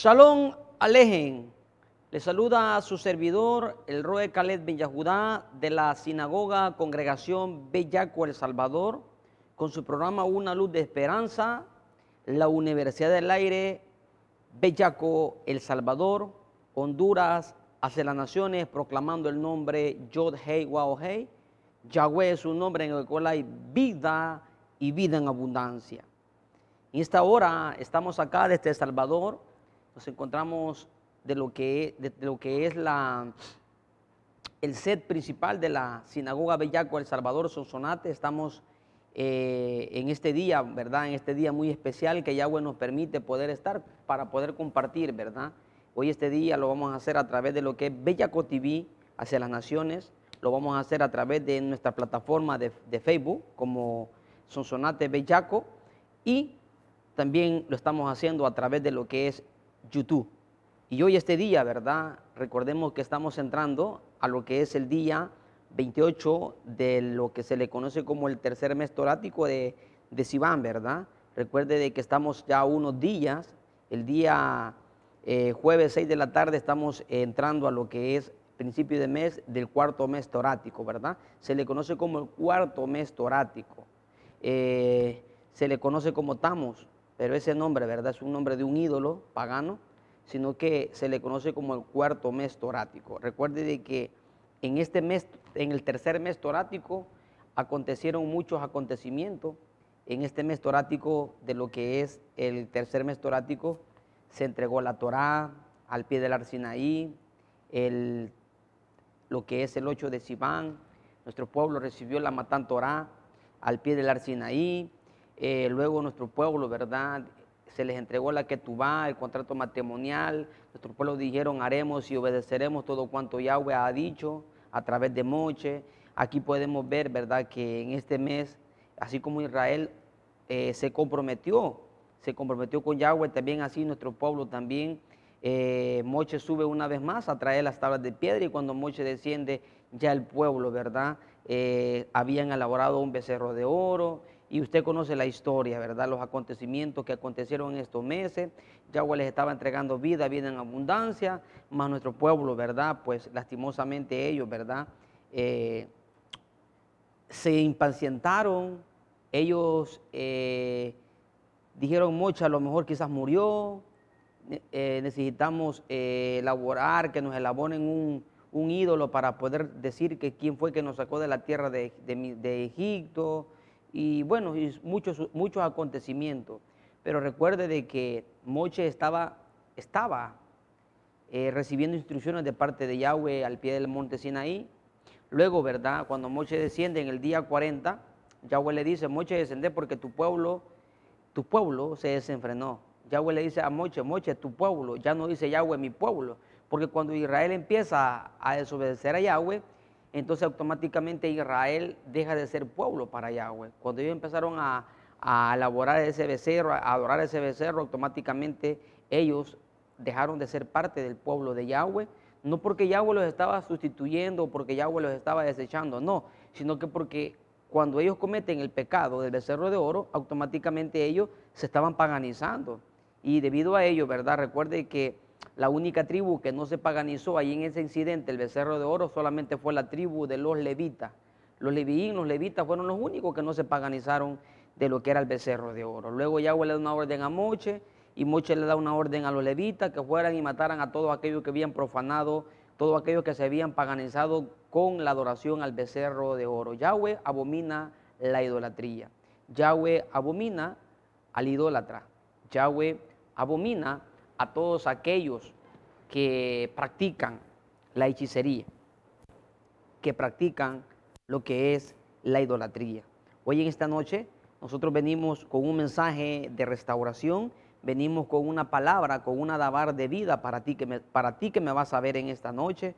Shalom Alejen. Le saluda a su servidor, el Roe Khaled Benyahudá, de la Sinagoga Congregación Bellaco El Salvador, con su programa Una Luz de Esperanza, la Universidad del Aire, Bellaco El Salvador, Honduras, hacia las naciones, proclamando el nombre Yod Hei Wao Hei. Yahweh es un nombre en el cual hay vida y vida en abundancia. En esta hora estamos acá desde El Salvador nos encontramos de lo que, de, lo que es la, el set principal de la Sinagoga Bellaco El Salvador Sonsonate. Estamos eh, en este día, ¿verdad? En este día muy especial que Yahweh nos permite poder estar para poder compartir, ¿verdad? Hoy este día lo vamos a hacer a través de lo que es Bellaco TV hacia las naciones. Lo vamos a hacer a través de nuestra plataforma de, de Facebook como Sonsonate Bellaco y también lo estamos haciendo a través de lo que es YouTube. Y hoy este día, ¿verdad? Recordemos que estamos entrando a lo que es el día 28 de lo que se le conoce como el tercer mes torático de, de Sibán, ¿verdad? Recuerde de que estamos ya unos días, el día eh, jueves 6 de la tarde estamos entrando a lo que es principio de mes del cuarto mes torático, ¿verdad? Se le conoce como el cuarto mes torático. Eh, se le conoce como Tamos, pero ese nombre, ¿verdad? Es un nombre de un ídolo pagano, sino que se le conoce como el cuarto mes torático. Recuerde de que en, este mes, en el tercer mes torático acontecieron muchos acontecimientos. En este mes torático, de lo que es el tercer mes torático, se entregó la Torá al pie del Arsinaí, el, lo que es el 8 de Sibán, nuestro pueblo recibió la Matán Torá al pie del Arsinaí, eh, luego nuestro pueblo, ¿verdad? Se les entregó la ketubá, el contrato matrimonial. Nuestro pueblo dijeron, haremos y obedeceremos todo cuanto Yahweh ha dicho a través de Moche. Aquí podemos ver, ¿verdad? Que en este mes, así como Israel eh, se comprometió, se comprometió con Yahweh, también así nuestro pueblo también. Eh, Moche sube una vez más a traer las tablas de piedra y cuando Moche desciende, ya el pueblo, ¿verdad? habían elaborado un becerro de oro y usted conoce la historia, ¿verdad? Los acontecimientos que acontecieron en estos meses. Yahweh les estaba entregando vida, vida en abundancia, más nuestro pueblo, ¿verdad? Pues lastimosamente ellos, ¿verdad? Eh, se impacientaron, ellos eh, dijeron, Mocha, a lo mejor quizás murió, eh, necesitamos elaborar, que nos elaboren un, un, ídolo para poder decir que quién fue que nos sacó de la tierra de Egipto, y bueno, y muchos, muchos acontecimientos. Pero recuerde de que Moche estaba, estaba eh, recibiendo instrucciones de parte de Yahweh al pie del monte Sinaí. Luego, ¿verdad? Cuando Moche desciende en el día 40, Yahweh le dice, Moche descende porque tu pueblo, tu pueblo se desenfrenó. Yahweh le dice a Moche, Moche, tu pueblo. Ya no dice Yahweh, mi pueblo. Porque cuando Israel empieza a desobedecer a Yahweh, entonces automáticamente Israel deja de ser pueblo para Yahweh. Cuando ellos empezaron a, elaborar ese becerro, a adorar ese becerro, automáticamente ellos dejaron de ser parte del pueblo de Yahweh, no porque Yahweh los estaba sustituyendo o porque Yahweh los estaba desechando, no, sino que porque cuando ellos cometen el pecado del becerro de oro, automáticamente ellos se estaban paganizando. Y debido a ello, ¿verdad? Recuerde que la única tribu que no se paganizó ahí en ese incidente, el becerro de oro, solamente fue la tribu de los levitas. Los leviín, los levitas fueron los únicos que no se paganizaron de lo que era el becerro de oro. Luego Yahweh le da una orden a Moche y Moche le da una orden a los levitas que fueran y mataran a todos aquellos que habían profanado, todos aquellos que se habían paganizado con la adoración al becerro de oro. Yahweh abomina la idolatría. Yahweh abomina al idólatra. Yahweh abomina a todos aquellos que practican la hechicería, que practican lo que es la idolatría. Hoy en esta noche nosotros venimos con un mensaje de restauración, venimos con una palabra, con una dabar de vida para ti que me, para ti que me vas a ver en esta noche.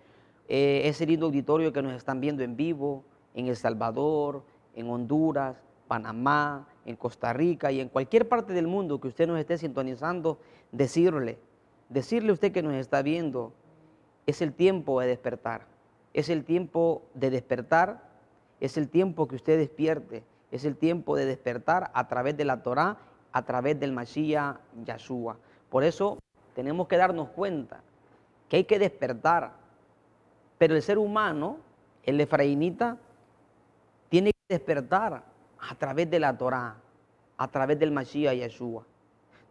Eh, ese lindo auditorio que nos están viendo en vivo, en El Salvador, en Honduras, Panamá, en Costa Rica y en cualquier parte del mundo que usted nos esté sintonizando, decirle, decirle a usted que nos está viendo, es el tiempo de despertar, es el tiempo de despertar, es el tiempo que usted despierte, es el tiempo de despertar a través de la Torá, a través del Mashiach Yahshua. Por eso tenemos que darnos cuenta que hay que despertar, pero el ser humano, el efraínita, tiene que despertar a través de la Torá, a través del Mashiach Yeshua,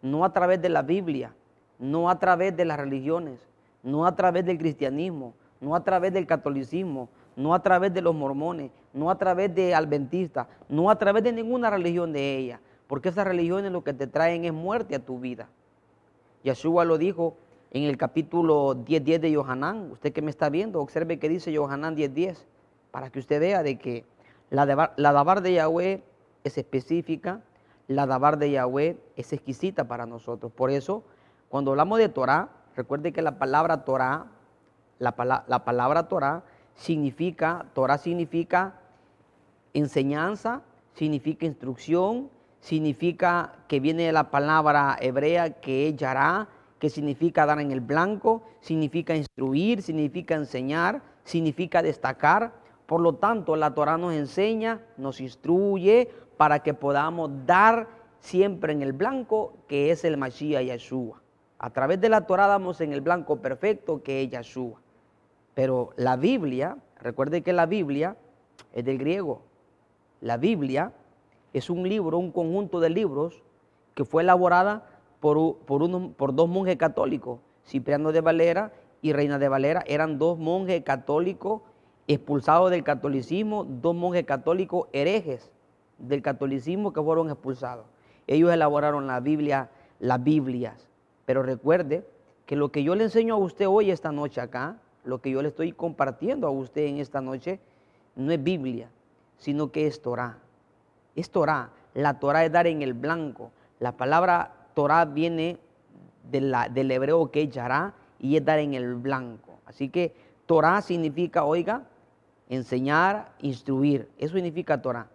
no a través de la Biblia, no a través de las religiones, no a través del cristianismo, no a través del catolicismo, no a través de los mormones, no a través de adventistas, no a través de ninguna religión de ella, porque esas religiones lo que te traen es muerte a tu vida. Yeshua lo dijo en el capítulo 10.10 de Yohanan, usted que me está viendo, observe que dice Yohanan 10.10, para que usted vea de que la, Dabar, de Yahweh es específica, la Dabar de Yahweh es exquisita para nosotros. Por eso, cuando hablamos de Torah, recuerde que la palabra Torah, la, palabra Torah significa, Torah significa enseñanza, significa instrucción, significa que viene de la palabra hebrea que es yará, que significa dar en el blanco, significa instruir, significa enseñar, significa destacar, por lo tanto, la Torah nos enseña, nos instruye para que podamos dar siempre en el blanco que es el Mashiach Yeshua. A través de la Torah damos en el blanco perfecto que es Yeshua. Pero la Biblia, recuerde que la Biblia es del griego. La Biblia es un libro, un conjunto de libros que fue elaborada por, uno, por dos monjes católicos, Cipriano de Valera y Reina de Valera, eran dos monjes católicos expulsados del catolicismo, dos monjes católicos herejes del catolicismo que fueron expulsados. Ellos elaboraron la Biblia, las Biblias. Pero recuerde que lo que yo le enseño a usted hoy, esta noche acá, lo que yo le estoy compartiendo a usted en esta noche, no es Biblia, sino que es Torah. Es Torah. La Torah es dar en el blanco. La palabra Torah viene del hebreo que es y es dar en el blanco. Así que Torah significa, oiga, enseñar, instruir. Eso significa Torah.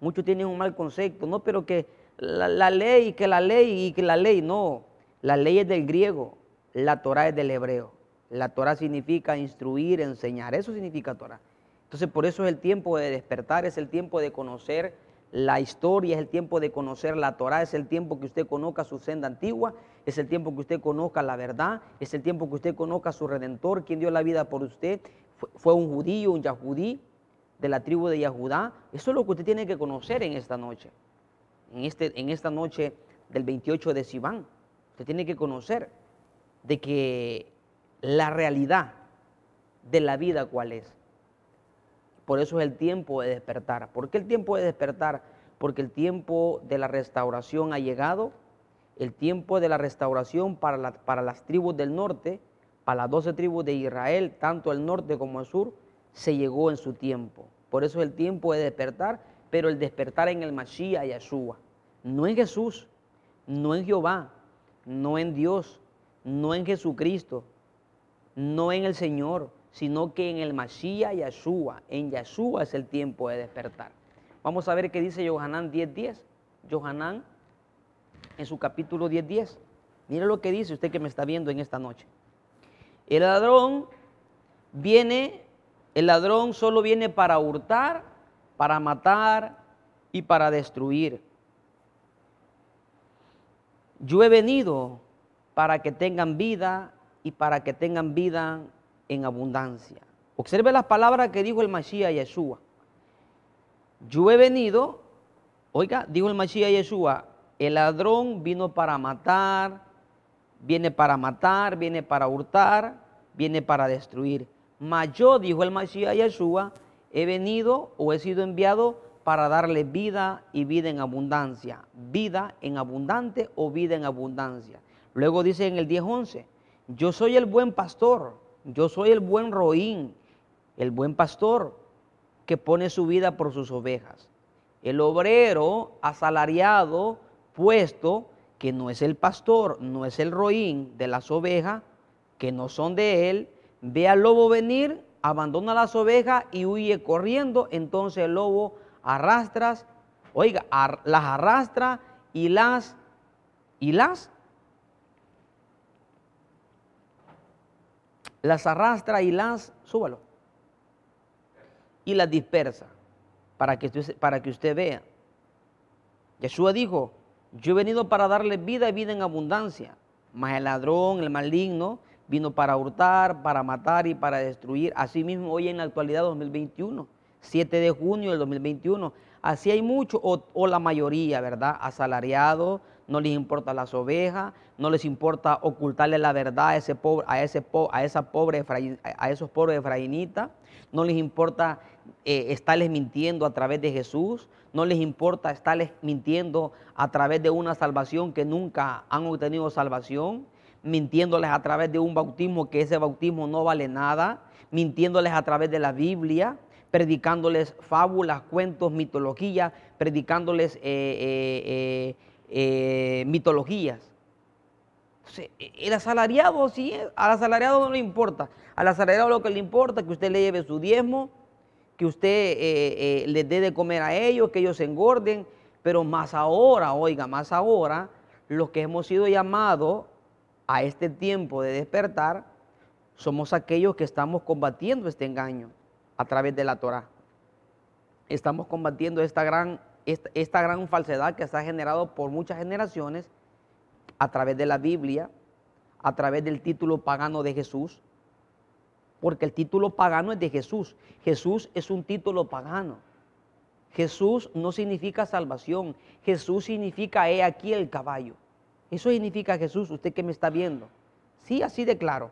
Muchos tienen un mal concepto, no, pero que la, ley, que la ley y que la ley, no. La ley es del griego, la Torah es del hebreo. La Torah significa instruir, enseñar. Eso significa Torah. Entonces, por eso es el tiempo de despertar, es el tiempo de conocer la historia, es el tiempo de conocer la Torah, es el tiempo que usted conozca su senda antigua, es el tiempo que usted conozca la verdad, es el tiempo que usted conozca su redentor, quien dio la vida por usted, fue un judío, un yahudí de la tribu de Yahudá. Eso es lo que usted tiene que conocer en esta noche, en, este, en esta noche del 28 de Sibán. Usted tiene que conocer de que la realidad de la vida cuál es. Por eso es el tiempo de despertar. ¿Por qué el tiempo de despertar? Porque el tiempo de la restauración ha llegado, el tiempo de la restauración para las tribus del norte, a las doce tribus de Israel, tanto el norte como el sur, se llegó en su tiempo. Por eso es el tiempo de despertar, pero el despertar en el Mashiach Yeshua. No en Jesús, no en Jehová, no en Dios, no en Jesucristo, no en el Señor, sino que en el Mashiach Yeshua. En Yeshua es el tiempo de despertar. Vamos a ver qué dice Yohanan 10.10. 10. en su capítulo 10.10. mire Mira lo que dice usted que me está viendo en esta noche. El ladrón viene, el ladrón solo viene para hurtar, para matar y para destruir. Yo he venido para que tengan vida y para que tengan vida en abundancia. Observe las palabras que dijo el Mashiach Yeshua. Yo he venido, oiga, dijo el Mashiach Yeshua, el ladrón vino para matar, Viene para matar, viene para hurtar, viene para destruir. Mas yo, dijo el a Yeshua, he venido o he sido enviado para darle vida y vida en abundancia. Vida en abundante o vida en abundancia. Luego dice en el 10.11, yo soy el buen pastor, yo soy el buen roín, el buen pastor que pone su vida por sus ovejas. El obrero asalariado, puesto, que no es el pastor, no es el roín de las ovejas, que no son de él, ve al lobo venir, abandona las ovejas y huye corriendo, entonces el lobo arrastra, oiga, las arrastra y las, y las, las arrastra y las, súbalo, y las dispersa, para que, para que usted vea. Jesús dijo, yo he venido para darle vida y vida en abundancia. Mas el ladrón, el maligno, vino para hurtar, para matar y para destruir. mismo hoy en la actualidad 2021, 7 de junio del 2021, así hay muchos, o, la mayoría, ¿verdad? Asalariados, no les importa las ovejas, no les importa ocultarle la verdad a, ese pobre, a, ese, a, esa pobre a esos pobres efraínitas, no les importa eh, estarles mintiendo a través de Jesús, no les importa estarles mintiendo a través de una salvación que nunca han obtenido salvación, mintiéndoles a través de un bautismo que ese bautismo no vale nada, mintiéndoles a través de la Biblia, predicándoles fábulas, cuentos, eh, eh, mitologías, predicándoles mitologías. E, el asalariado sí, al asalariado no le importa. Al asalariado lo que le importa es que usted le lleve su diezmo, que usted eh, eh, les dé de comer a ellos, que ellos engorden, pero más ahora, oiga, más ahora, los que hemos sido llamados a este tiempo de despertar, somos aquellos que estamos combatiendo este engaño a través de la Torah. Estamos combatiendo esta gran, esta gran falsedad que se ha generado por muchas generaciones a través de la Biblia, a través del título pagano de Jesús, porque el título pagano es de Jesús. Jesús es un título pagano. Jesús no significa salvación, Jesús significa he aquí el caballo. Eso significa Jesús, usted que me está viendo. Sí, así de claro.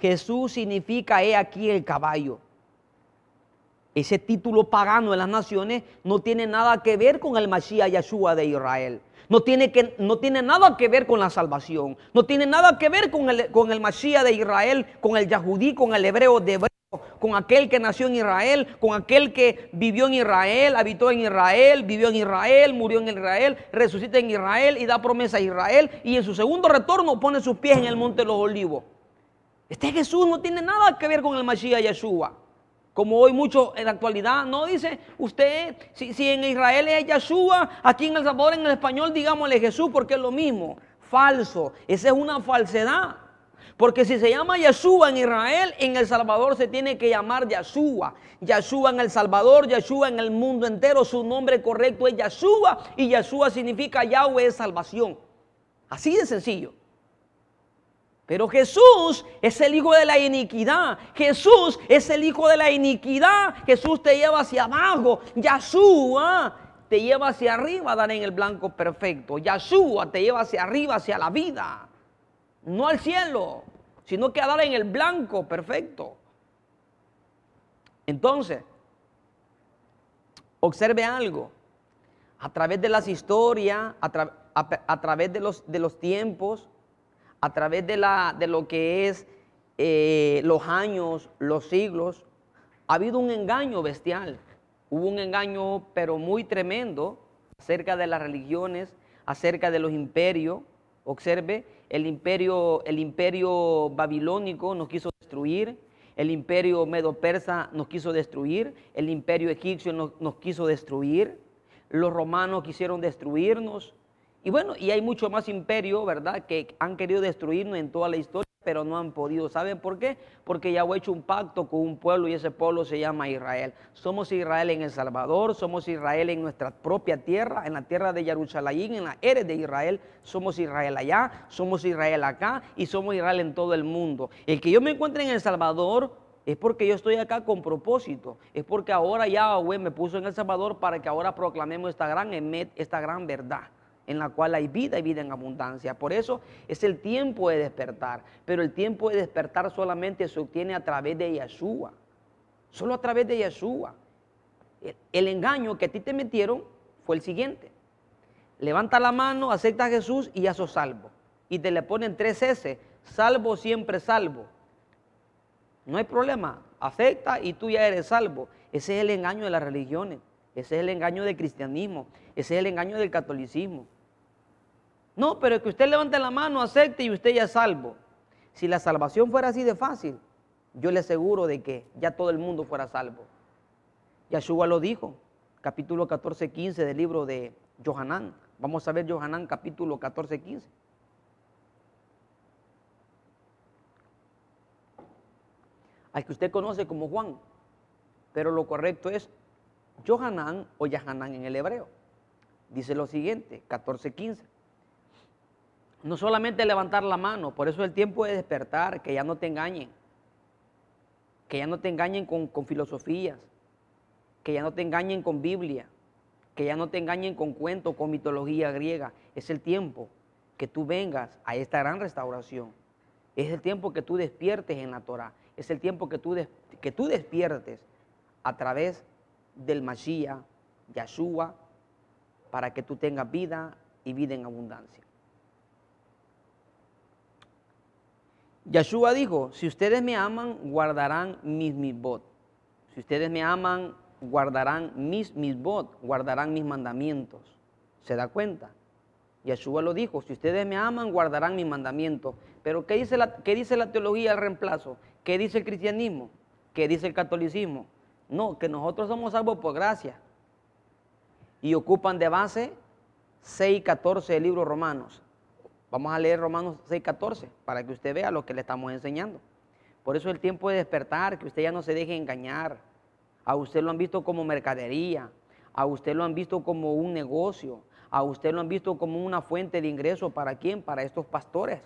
Jesús significa he aquí el caballo. Ese título pagano de las naciones no tiene nada que ver con el Mashiach Yeshua de Israel no tiene, que, no tiene nada que ver con la salvación, no tiene nada que ver con el, con el Mashiach de Israel, con el Yahudí, con el hebreo de hebreo, con aquel que nació en Israel, con aquel que vivió en Israel, habitó en Israel, vivió en Israel, murió en Israel, resucita en Israel y da promesa a Israel y en su segundo retorno pone sus pies en el monte de los olivos. Este Jesús no tiene nada que ver con el Mashiach Yeshua. Como hoy mucho en la actualidad no dice usted, si, en Israel es Yeshua, aquí en El Salvador en el español digámosle Jesús porque es lo mismo. Falso, esa es una falsedad. Porque si se llama Yeshua en Israel, en El Salvador se tiene que llamar Yeshua. Yeshua en El Salvador, Yeshua en el mundo entero, su nombre correcto es Yeshua y Yeshua significa Yahweh es salvación. Así de sencillo. Pero Jesús es el hijo de la iniquidad. Jesús es el hijo de la iniquidad. Jesús te lleva hacia abajo. Yahshua te lleva hacia arriba, a dar en el blanco perfecto. Yahshua te lleva hacia arriba, hacia la vida. No al cielo, sino que a dar en el blanco perfecto. Entonces, observe algo. A través de las historias, a, través de los tiempos, a través de, la, lo que es eh, los años, los siglos, ha habido un engaño bestial. Hubo un engaño, pero muy tremendo, acerca de las religiones, acerca de los imperios. Observe, el imperio, el imperio babilónico nos quiso destruir, el imperio medo-persa nos quiso destruir, el imperio egipcio nos quiso destruir, los romanos quisieron destruirnos, y bueno, y hay mucho más imperio, ¿verdad?, que han querido destruirnos en toda la historia, pero no han podido. ¿Saben por qué? Porque Yahweh ha hecho un pacto con un pueblo y ese pueblo se llama Israel. Somos Israel en El Salvador, somos Israel en nuestra propia tierra, en la tierra de Jerusalén, en la eres de Israel, somos Israel allá, somos Israel acá y somos Israel en todo el mundo. El que yo me encuentre en El Salvador, es porque yo estoy acá con propósito. Es porque ahora Yahweh me puso en El Salvador para que ahora proclamemos esta gran emet, esta gran verdad en la cual hay vida y vida en abundancia. Por eso es el tiempo de despertar, pero el tiempo de despertar solamente se obtiene a través de Yeshua, solo a través de Yeshua. El, el engaño que a ti te metieron fue el siguiente. Levanta la mano, acepta a Jesús y ya sos salvo. Y te le ponen tres S, salvo siempre salvo. No hay problema, acepta y tú ya eres salvo. Ese es el engaño de las religiones. Ese es el engaño del cristianismo, ese es el engaño del catolicismo. No, pero es que usted levante la mano, acepte y usted ya es salvo. Si la salvación fuera así de fácil, yo le aseguro de que ya todo el mundo fuera salvo. Yeshua lo dijo, capítulo 14, 15 del libro de Johanán. Vamos a ver Johanán capítulo 14, 15. Al que usted conoce como Juan, pero lo correcto es Yohanan o Yahanan en el hebreo. Dice lo siguiente, 14-15, No solamente levantar la mano, por eso el tiempo de despertar, que ya no te engañen, que ya no te engañen con, filosofías, que ya no te engañen con Biblia, que ya no te engañen con cuentos, con mitología griega. Es el tiempo que tú vengas a esta gran restauración. Es el tiempo que tú despiertes en la Torah. Es el tiempo que tú, que tú despiertes a través del Mashiach, Yahshua, para que tú tengas vida y vida en abundancia. Yahshua dijo, si ustedes me aman, guardarán mis misbot. Si ustedes me aman, guardarán mis misbot, guardarán mis mandamientos. ¿Se da cuenta? Yeshua lo dijo, si ustedes me aman, guardarán mis mandamientos. Pero ¿qué dice la, qué dice la teología al reemplazo? ¿Qué dice el cristianismo? ¿Qué dice el catolicismo? No, que nosotros somos salvos por gracia. Y ocupan de base 6 14 del libro Romanos. Vamos a leer Romanos 6 14 para que usted vea lo que le estamos enseñando. Por eso el tiempo de despertar, que usted ya no se deje engañar. A usted lo han visto como mercadería, a usted lo han visto como un negocio, a usted lo han visto como una fuente de ingreso. ¿Para quién? Para estos pastores,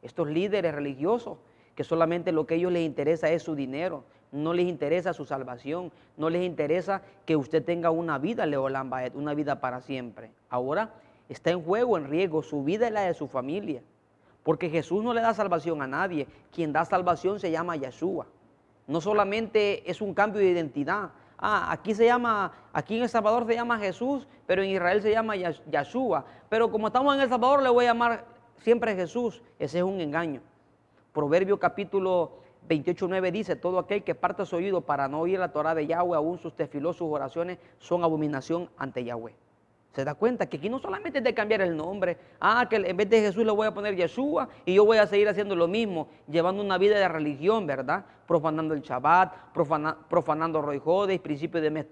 estos líderes religiosos, que solamente lo que a ellos les interesa es su dinero, no les interesa su salvación, no les interesa que usted tenga una vida, Leo una vida para siempre. Ahora está en juego, en riesgo, su vida y la de su familia. Porque Jesús no le da salvación a nadie. Quien da salvación se llama Yeshua. No solamente es un cambio de identidad. Ah, aquí se llama, aquí en El Salvador se llama Jesús, pero en Israel se llama Yeshua. Pero como estamos en El Salvador, le voy a llamar siempre Jesús. Ese es un engaño. Proverbio capítulo 28.9 dice, todo aquel que parte su oído para no oír la Torah de Yahweh, aún sus tefilos sus oraciones, son abominación ante Yahweh. Se da cuenta que aquí no solamente es de cambiar el nombre, ah, que en vez de Jesús le voy a poner Yeshua y yo voy a seguir haciendo lo mismo, llevando una vida de religión, ¿verdad? profanando el Shabbat, profana, profanando Roijodes, principio de mes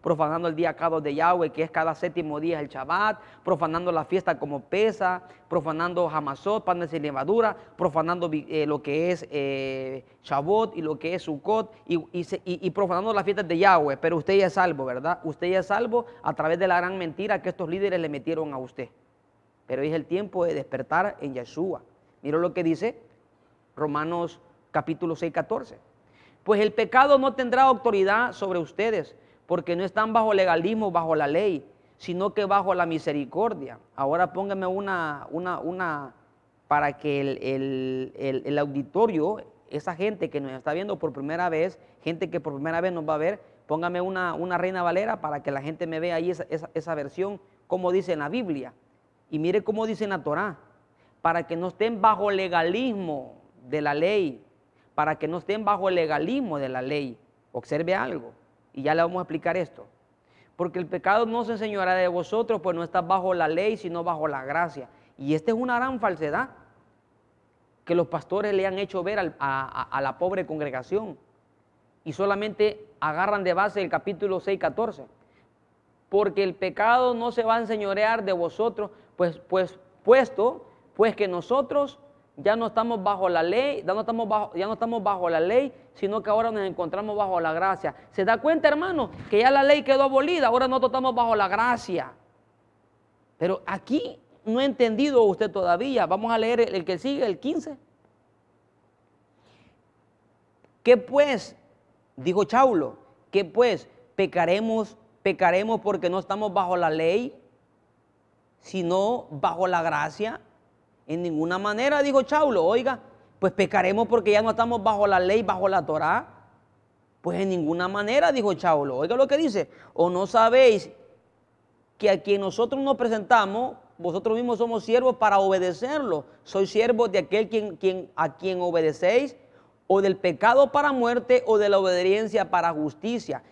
profanando el día Cado de Yahweh, que es cada séptimo día el Shabbat, profanando la fiesta como pesa, profanando Hamasot, panes y levadura, profanando eh, lo que es eh, Shabbat y lo que es Sukkot, y, profanando las fiestas de Yahweh. Pero usted ya es salvo, ¿verdad? Usted ya es salvo a través de la gran mentira que estos líderes le metieron a usted. Pero es el tiempo de despertar en Yeshua. Mira lo que dice Romanos capítulo 6, 14. Pues el pecado no tendrá autoridad sobre ustedes, porque no están bajo legalismo, bajo la ley, sino que bajo la misericordia. Ahora póngame una, una, una para que el, auditorio, esa gente que nos está viendo por primera vez, gente que por primera vez nos va a ver, póngame una, una Reina Valera para que la gente me vea ahí esa, versión, como dice en la Biblia. Y mire cómo dice en la Torá, para que no estén bajo legalismo de la ley, para que no estén bajo el legalismo de la ley. Observe algo, y ya le vamos a explicar esto. Porque el pecado no se enseñará de vosotros, pues no está bajo la ley, sino bajo la gracia. Y esta es una gran falsedad que los pastores le han hecho ver a, la pobre congregación. Y solamente agarran de base el capítulo 6, 14. Porque el pecado no se va a enseñorear de vosotros, pues, pues puesto, pues que nosotros ya no estamos bajo la ley, ya no estamos bajo, ya no estamos bajo la ley, sino que ahora nos encontramos bajo la gracia. ¿Se da cuenta, hermano, que ya la ley quedó abolida, ahora nosotros estamos bajo la gracia? Pero aquí no he entendido usted todavía. Vamos a leer el, que sigue, el 15. ¿Qué pues? Dijo Chaulo, ¿qué pues? Pecaremos, pecaremos porque no estamos bajo la ley, sino bajo la gracia. En ninguna manera, dijo Chaulo, oiga, pues pecaremos porque ya no estamos bajo la ley, bajo la Torá. Pues en ninguna manera, dijo Chaulo. Oiga lo que dice, o no sabéis que a quien nosotros nos presentamos, vosotros mismos somos siervos para obedecerlo. Sois siervos de aquel quien, quien, a quien obedecéis, o del pecado para muerte, o de la obediencia para justicia.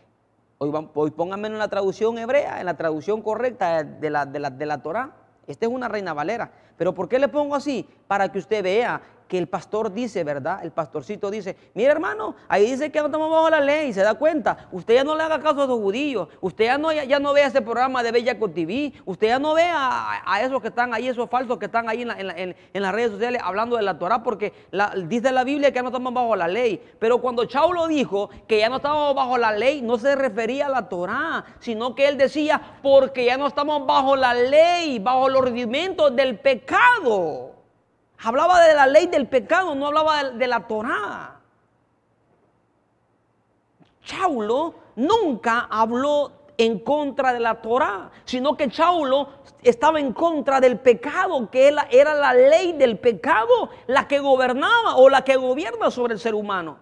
Hoy, hoy pues pónganme en la traducción hebrea, en la traducción correcta de la, de de la Torá. Esta es una reina valera. Pero ¿por qué le pongo así? Para que usted vea que el pastor dice, ¿verdad? El pastorcito dice, mira hermano, ahí dice que no estamos bajo la ley, y se da cuenta, usted ya no le haga caso a esos judíos, usted ya no, ya, no vea ese programa de Bella TV, usted ya no vea a, esos que están ahí, esos falsos que están ahí en, las redes sociales hablando de la Torah, porque la, dice la Biblia que ya no estamos bajo la ley, pero cuando Chaulo dijo que ya no estamos bajo la ley, no se refería a la Torah, sino que él decía, porque ya no estamos bajo la ley, bajo los regimientos del pecado. Hablaba de la ley del pecado, no hablaba de, la Torá. Chaulo nunca habló en contra de la Torá, sino que Chaulo estaba en contra del pecado, que era la ley del pecado la que gobernaba o la que gobierna sobre el ser humano.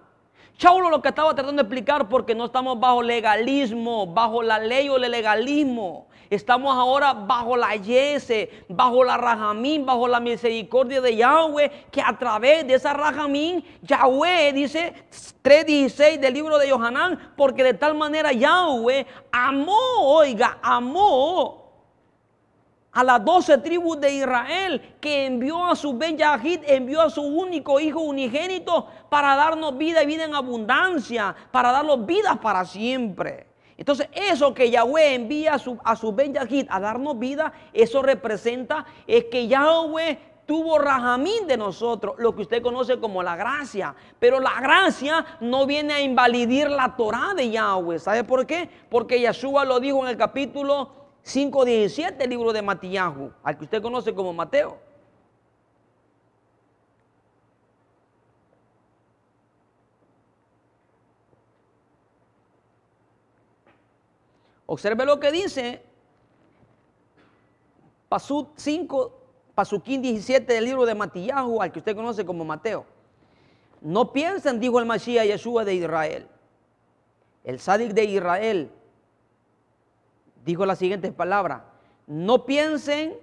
Chaulo lo que estaba tratando de explicar, porque no estamos bajo legalismo, bajo la ley o el legalismo, Estamos ahora bajo la yese, bajo la rajamín, bajo la misericordia de Yahweh, que a través de esa rajamín, Yahweh dice 3.16 del libro de Johanán, porque de tal manera Yahweh amó, oiga, amó a las doce tribus de Israel que envió a su Ben Yahid, envió a su único hijo unigénito para darnos vida y vida en abundancia, para darnos vida para siempre. Entonces, eso que Yahweh envía a su, ben a darnos vida, eso representa es que Yahweh tuvo rajamín de nosotros, lo que usted conoce como la gracia. Pero la gracia no viene a invalidar la Torah de Yahweh. ¿Sabe por qué? Porque Yeshua lo dijo en el capítulo 5.17 del libro de Matías, al que usted conoce como Mateo. Observe lo que dice Pasú 5, Pasuquín 17 del libro de Matillahu, al que usted conoce como Mateo. No piensen, dijo el Mashiach Yeshua de Israel. El Sádic de Israel dijo las siguientes palabras. No piensen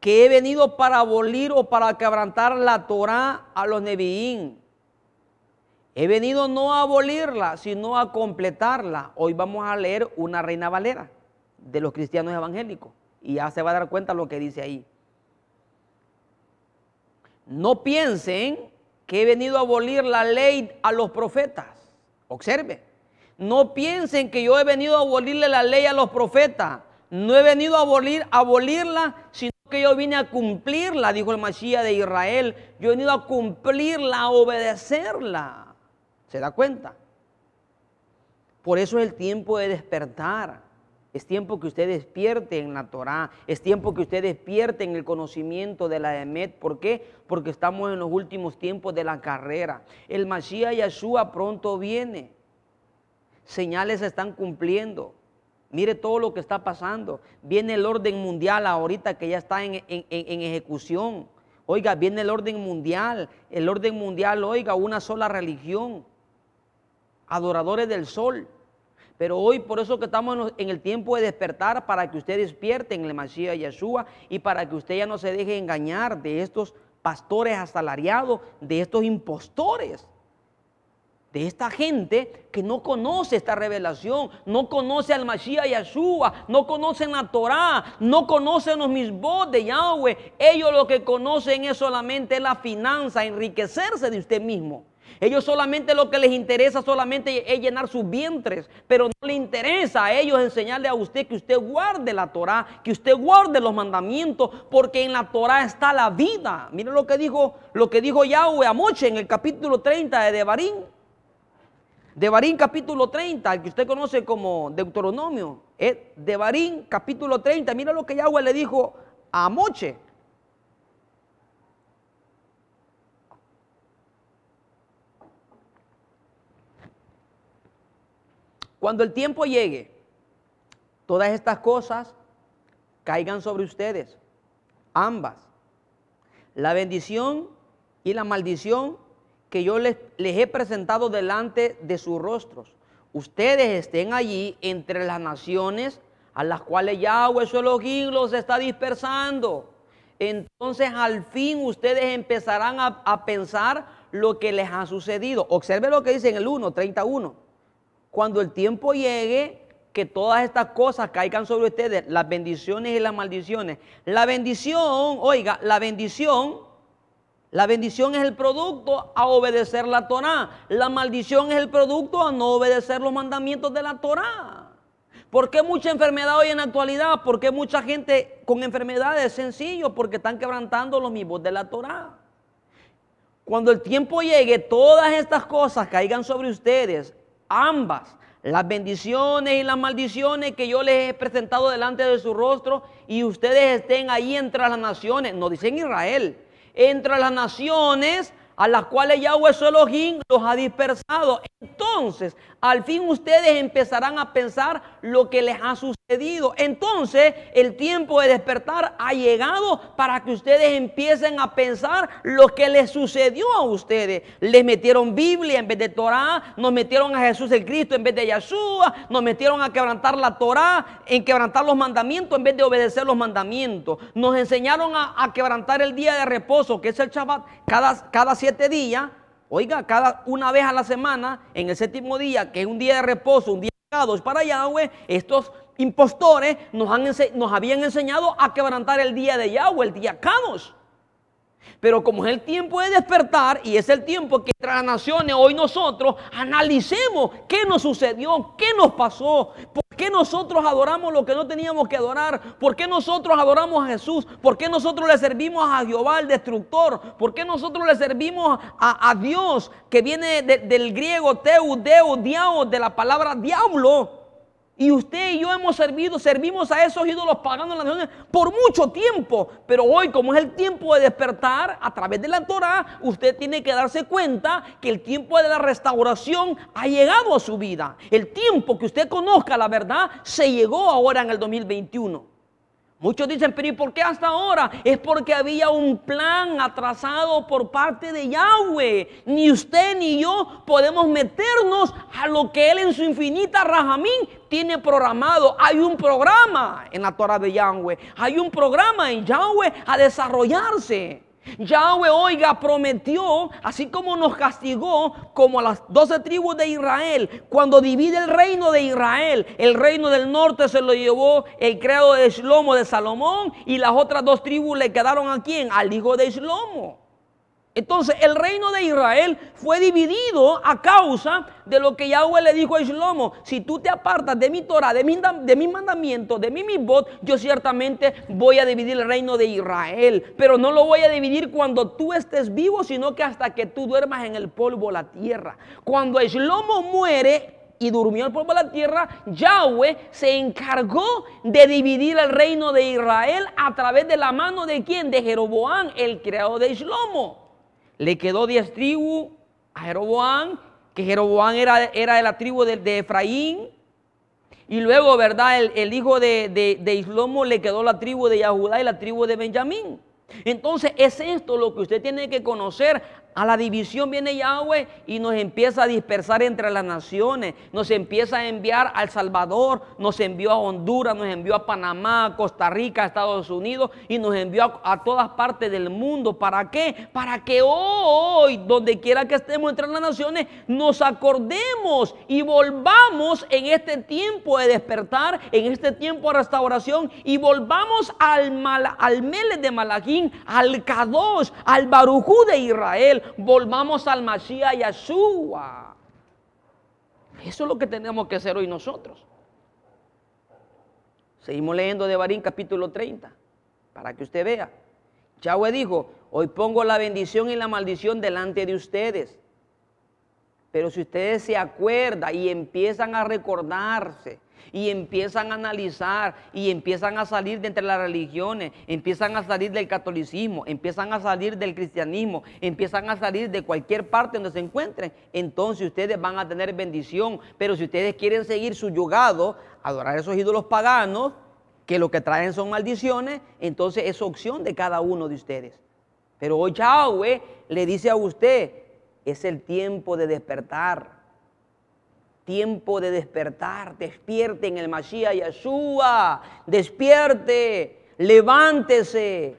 que he venido para abolir o para quebrantar la Torá a los Nevi'im. He venido no a abolirla, sino a completarla. Hoy vamos a leer una Reina Valera de los cristianos evangélicos. Y ya se va a dar cuenta lo que dice ahí. No piensen que he venido a abolir la ley a los profetas. Observe. No piensen que yo he venido a abolirle la ley a los profetas. No he venido a abolirla, sino que yo vine a cumplirla, dijo el Masía de Israel. Yo he venido a cumplirla, a obedecerla. ¿Se da cuenta? Por eso es el tiempo de despertar. Es tiempo que usted despierte en la Torá. Es tiempo que usted despierte en el conocimiento de la Emet. ¿Por qué? Porque estamos en los últimos tiempos de la carrera. El Mashiach Yeshua pronto viene. Señales se están cumpliendo. Mire todo lo que está pasando. Viene el orden mundial ahorita que ya está en, en ejecución. Oiga, viene el orden mundial. El orden mundial, oiga, una sola religión adoradores del sol. Pero hoy por eso que estamos en el tiempo de despertar para que usted despierte en el Mashiach Yeshua y para que usted ya no se deje engañar de estos pastores asalariados, de estos impostores, de esta gente que no conoce esta revelación, no conoce al y Yeshua, no conocen la Torá, no conocen los misbos de Yahweh. Ellos lo que conocen es solamente la finanza, enriquecerse de usted mismo. Ellos solamente lo que les interesa solamente es llenar sus vientres, pero no le interesa a ellos enseñarle a usted que usted guarde la Torá, que usted guarde los mandamientos, porque en la Torá está la vida. mire lo que dijo, lo que dijo Yahweh a Moche en el capítulo 30 de De Barín capítulo 30, que usted conoce como Deuteronomio, es eh, Barín capítulo 30. Mira lo que Yahweh le dijo a Moche. Cuando el tiempo llegue, todas estas cosas caigan sobre ustedes, ambas. La bendición y la maldición que yo les, he presentado delante de sus rostros. Ustedes estén allí entre las naciones a las cuales Yahweh su Elohim los está dispersando. Entonces al fin ustedes empezarán a, a pensar lo que les ha sucedido. Observe lo que dice en el 1, 31 cuando el tiempo llegue, que todas estas cosas caigan sobre ustedes, las bendiciones y las maldiciones. La bendición, oiga, la bendición, la bendición es el producto a obedecer la Torá. La maldición es el producto a no obedecer los mandamientos de la Torá. ¿Por qué mucha enfermedad hoy en la actualidad? ¿Por qué mucha gente con enfermedades? Sencillo, porque están quebrantando los mismos de la Torá. Cuando el tiempo llegue, todas estas cosas caigan sobre ustedes ambas, las bendiciones y las maldiciones que yo les he presentado delante de su rostro y ustedes estén ahí entre las naciones, no dicen Israel, entre las naciones a las cuales Yahweh solo los ha dispersado. Entonces, al fin ustedes empezarán a pensar lo que les ha sucedido. Entonces el tiempo de despertar ha llegado para que ustedes empiecen a pensar lo que les sucedió a ustedes. Les metieron Biblia en vez de Torah, nos metieron a Jesús el Cristo en vez de Yahshua, nos metieron a quebrantar la Torah, en quebrantar los mandamientos en vez de obedecer los mandamientos. Nos enseñaron a, quebrantar el día de reposo, que es el Shabbat, cada, cada siete días Oiga, cada una vez a la semana, en el séptimo día, que es un día de reposo, un día de para Yahweh, estos impostores nos, habían enseñado a quebrantar el día de Yahweh, el día Kadosh. Pero como es el tiempo de despertar y es el tiempo que las naciones, hoy nosotros analicemos qué nos sucedió, qué nos pasó, por qué nosotros adoramos lo que no teníamos que adorar, por qué nosotros adoramos a Jesús, por qué nosotros le servimos a Jehová el destructor, por qué nosotros le servimos a, Dios que viene del griego teu, deu, de la palabra diablo. Y usted y yo hemos servido, servimos a esos ídolos pagando las por mucho tiempo. Pero hoy, como es el tiempo de despertar a través de la Torah, usted tiene que darse cuenta que el tiempo de la restauración ha llegado a su vida. El tiempo que usted conozca la verdad se llegó ahora en el 2021. Muchos dicen, pero ¿y por qué hasta ahora? Es porque había un plan atrasado por parte de Yahweh. Ni usted ni yo podemos meternos a lo que Él en su infinita rajamín tiene programado. Hay un programa en la Torah de Yahweh. Hay un programa en Yahweh a desarrollarse. Yahweh, oiga, prometió, así como nos castigó, como a las doce tribus de Israel, cuando divide el reino de Israel, el reino del norte se lo llevó el credo de islomo de Salomón y las otras dos tribus le quedaron a quien Al hijo de islomo. Entonces el reino de Israel fue dividido a causa de lo que Yahweh le dijo a Islomo: si tú te apartas de mi Torah, de de mi mandamiento, de mi voz yo ciertamente voy a dividir el reino de Israel, pero no lo voy a dividir cuando tú estés vivo, sino que hasta que tú duermas en el polvo la tierra. Cuando Islomo muere, y durmió el polvo de la tierra, Yahweh se encargó de dividir el reino de Israel a través de la mano de quién? De Jeroboam, el creador de Islomo. Le quedó diez tribus a Jeroboam, que Jeroboam era, era de la tribu de, Efraín. Y luego, ¿verdad? El, hijo de, de, Islomo le quedó la tribu de Yahudá y la tribu de Benjamín. Entonces es esto lo que usted tiene que conocer a la división viene Yahweh y nos empieza a dispersar entre las naciones, nos empieza a enviar al Salvador, nos envió a Honduras, nos envió a Panamá, Costa Rica, Estados Unidos y nos envió a, todas partes del mundo. ¿Para qué? Para que hoy, donde quiera que estemos entre las naciones, nos acordemos y volvamos en este tiempo de despertar, en este tiempo de restauración y volvamos al, al Mele de Malaquín, al Kadosh, al Barujú de Israel volvamos al Mashiach Yeshua. Eso es lo que tenemos que hacer hoy nosotros. Seguimos leyendo de Barín capítulo 30, para que usted vea. Yahweh dijo, hoy pongo la bendición y la maldición delante de ustedes. Pero si ustedes se acuerdan y empiezan a recordarse y empiezan a analizar y empiezan a salir de entre las religiones, empiezan a salir del catolicismo, empiezan a salir del cristianismo, empiezan a salir de cualquier parte donde se encuentren, entonces ustedes van a tener bendición. Pero si ustedes quieren seguir su yugado, adorar a esos ídolos paganos, que lo que traen son maldiciones, entonces es opción de cada uno de ustedes. Pero hoy Yahweh le dice a usted, es el tiempo de despertar. Tiempo de despertar, despierte en el Mashiach Yeshua, despierte, levántese,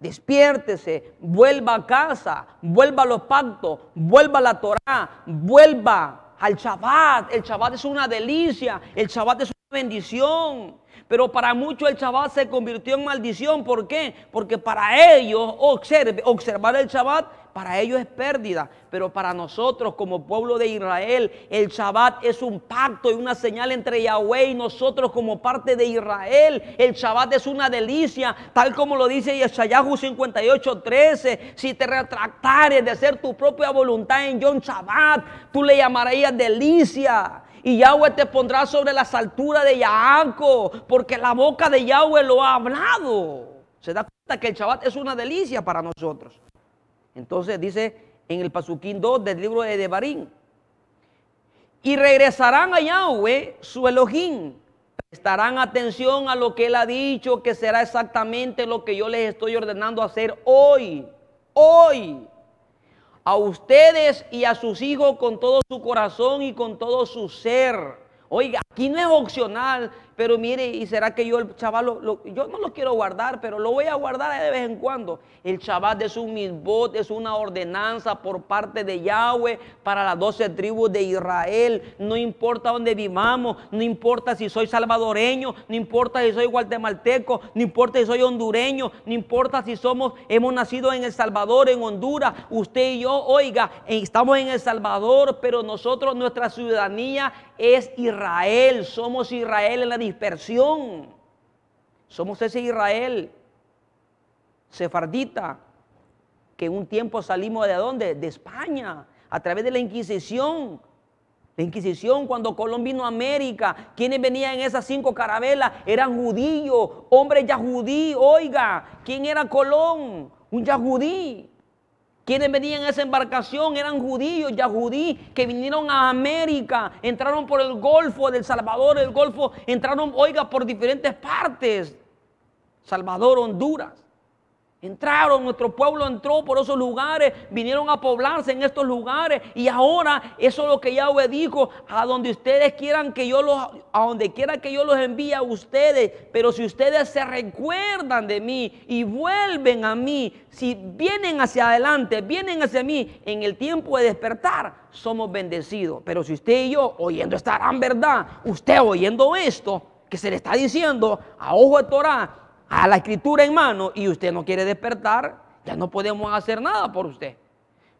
despiértese, vuelva a casa, vuelva a los pactos, vuelva a la Torá, vuelva al Shabbat. El Shabbat es una delicia, el Shabbat es una bendición. Pero para muchos el Shabbat se convirtió en maldición. ¿Por qué? Porque para ellos observe, observar el Shabbat para ellos es pérdida, pero para nosotros como pueblo de Israel, el Shabbat es un pacto y una señal entre Yahweh y nosotros como parte de Israel. El Shabbat es una delicia, tal como lo dice Yeshayahu 58:13, si te retractares de hacer tu propia voluntad en John Shabbat, tú le llamarías delicia. Y Yahweh te pondrá sobre las alturas de Yaaco, porque la boca de Yahweh lo ha hablado. Se da cuenta que el Shabbat es una delicia para nosotros. Entonces dice en el Pasuquín 2 del libro de Devarim. Y regresarán a Yahweh, su Elohim. Prestarán atención a lo que él ha dicho, que será exactamente lo que yo les estoy ordenando hacer hoy. Hoy. A ustedes y a sus hijos con todo su corazón y con todo su ser. Oiga, aquí no es opcional pero mire, ¿y será que yo el chaval, lo, yo no lo quiero guardar, pero lo voy a guardar de vez en cuando? El chaval es un misbot, es una ordenanza por parte de Yahweh para las doce tribus de Israel. No importa dónde vivamos, no importa si soy salvadoreño, no importa si soy guatemalteco, no importa si soy hondureño, no importa si somos, hemos nacido en El Salvador, en Honduras, usted y yo, oiga, estamos en El Salvador, pero nosotros, nuestra ciudadanía es Israel, somos Israel en la dispersión. Somos ese Israel sefardita que un tiempo salimos de dónde? De España, a través de la Inquisición. La Inquisición, cuando Colón vino a América, quienes venían en esas cinco carabelas eran judíos, hombres yajudí Oiga, ¿quién era Colón? Un yajudí quienes venían en esa embarcación eran judíos, judíos que vinieron a América, entraron por el Golfo del Salvador, el Golfo, entraron, oiga, por diferentes partes, Salvador, Honduras. Entraron, nuestro pueblo entró por esos lugares, vinieron a poblarse en estos lugares y ahora eso es lo que Yahweh dijo, a donde ustedes quieran que yo los, a donde quiera que yo los envíe a ustedes, pero si ustedes se recuerdan de mí y vuelven a mí, si vienen hacia adelante, vienen hacia mí en el tiempo de despertar, somos bendecidos. Pero si usted y yo oyendo esta gran verdad, usted oyendo esto que se le está diciendo a ojo de Torah, a la escritura en mano y usted no quiere despertar, ya no podemos hacer nada por usted.